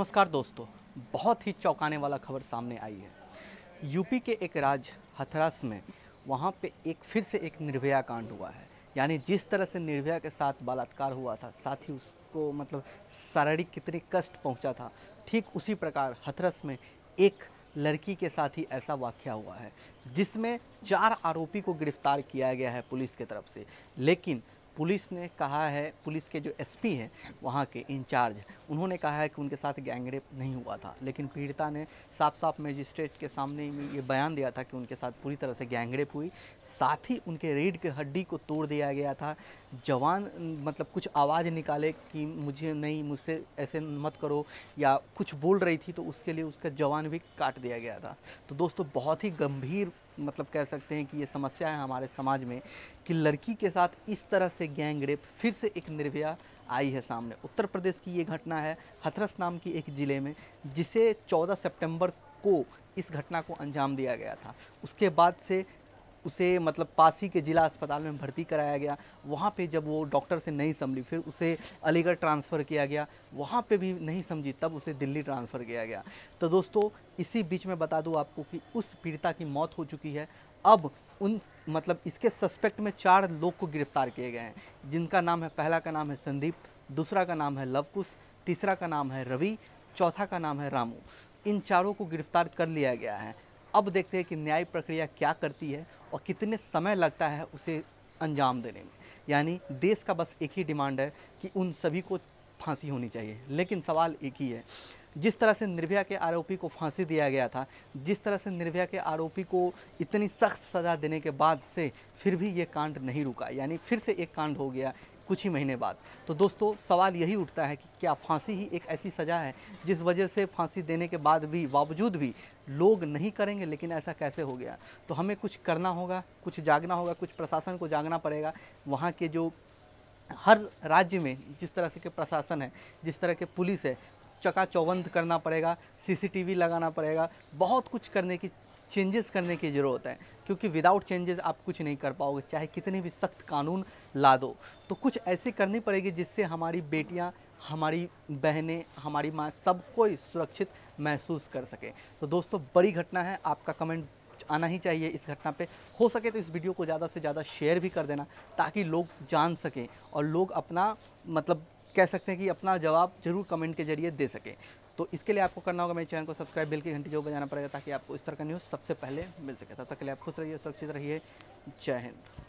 नमस्कार दोस्तों बहुत ही चौंकाने वाला खबर सामने आई है यूपी के एक राज्य हथरस में वहाँ पे एक फिर से एक निर्भया कांड हुआ है यानी जिस तरह से निर्भया के साथ बलात्कार हुआ था साथ ही उसको मतलब शारीरिक कितनी कष्ट पहुँचा था ठीक उसी प्रकार हथरस में एक लड़की के साथ ही ऐसा वाक्य हुआ है जिसमें चार आरोपी को गिरफ्तार किया गया है पुलिस की तरफ से लेकिन पुलिस ने कहा है पुलिस के जो एसपी हैं वहाँ के इंचार्ज उन्होंने कहा है कि उनके साथ गैंगरेप नहीं हुआ था लेकिन पीड़िता ने साफ साफ मजिस्ट्रेट के सामने ये बयान दिया था कि उनके साथ पूरी तरह से गैंगरेप हुई साथ ही उनके रीढ़ के हड्डी को तोड़ दिया गया था जवान मतलब कुछ आवाज़ निकाले कि मुझे नहीं मुझसे ऐसे मत करो या कुछ बोल रही थी तो उसके लिए उसका जवान भी काट दिया गया था तो दोस्तों बहुत ही गंभीर मतलब कह सकते हैं कि ये समस्या है हमारे समाज में कि लड़की के साथ इस तरह से गैंग रेप फिर से एक निर्भया आई है सामने उत्तर प्रदेश की ये घटना है हथरस नाम की एक ज़िले में जिसे 14 सितंबर को इस घटना को अंजाम दिया गया था उसके बाद से उसे मतलब पासी के ज़िला अस्पताल में भर्ती कराया गया वहाँ पे जब वो डॉक्टर से नहीं समझी फिर उसे अलीगढ़ ट्रांसफ़र किया गया वहाँ पे भी नहीं समझी तब उसे दिल्ली ट्रांसफ़र किया गया तो दोस्तों इसी बीच में बता दूँ आपको कि उस पीड़िता की मौत हो चुकी है अब उन मतलब इसके सस्पेक्ट में चार लोग को गिरफ्तार किए गए हैं जिनका नाम है पहला का नाम है संदीप दूसरा का नाम है लवकुश तीसरा का नाम है रवि चौथा का नाम है रामू इन चारों को गिरफ्तार कर लिया गया है अब देखते हैं कि न्याय प्रक्रिया क्या करती है और कितने समय लगता है उसे अंजाम देने में यानी देश का बस एक ही डिमांड है कि उन सभी को फांसी होनी चाहिए लेकिन सवाल एक ही है जिस तरह से निर्भया के आरोपी को फांसी दिया गया था जिस तरह से निर्भया के आरोपी को इतनी सख्त सज़ा देने के बाद से फिर भी ये कांड नहीं रुका यानी फिर से एक कांड हो गया कुछ ही महीने बाद तो दोस्तों सवाल यही उठता है कि क्या फांसी ही एक ऐसी सज़ा है जिस वजह से फांसी देने के बाद भी बावजूद भी लोग नहीं करेंगे लेकिन ऐसा कैसे हो गया तो हमें कुछ करना होगा कुछ जागना होगा कुछ प्रशासन को जागना पड़ेगा वहाँ के जो हर राज्य में जिस तरह से के प्रशासन है जिस तरह के पुलिस है चकाचौबंध करना पड़ेगा सीसीटीवी लगाना पड़ेगा बहुत कुछ करने की चेंजेस करने की ज़रूरत है क्योंकि विदाउट चेंजेस आप कुछ नहीं कर पाओगे चाहे कितने भी सख्त कानून ला दो तो कुछ ऐसे करनी पड़ेगी जिससे हमारी बेटियां हमारी बहनें हमारी माँ सबको सुरक्षित महसूस कर सके तो दोस्तों बड़ी घटना है आपका कमेंट आना ही चाहिए इस घटना पे हो सके तो इस वीडियो को ज़्यादा से ज़्यादा शेयर भी कर देना ताकि लोग जान सकें और लोग अपना मतलब कह सकते हैं कि अपना जवाब जरूर कमेंट के जरिए दे सकें तो इसके लिए आपको करना होगा मेरे चैनल को सब्सक्राइब बिल की घंटी जो बजाना पड़ेगा ताकि आपको इस तरह का न्यूज़ सबसे पहले मिल सके तब तक के लिए आप खुश रहिए सुरक्षित रहिए जय हिंद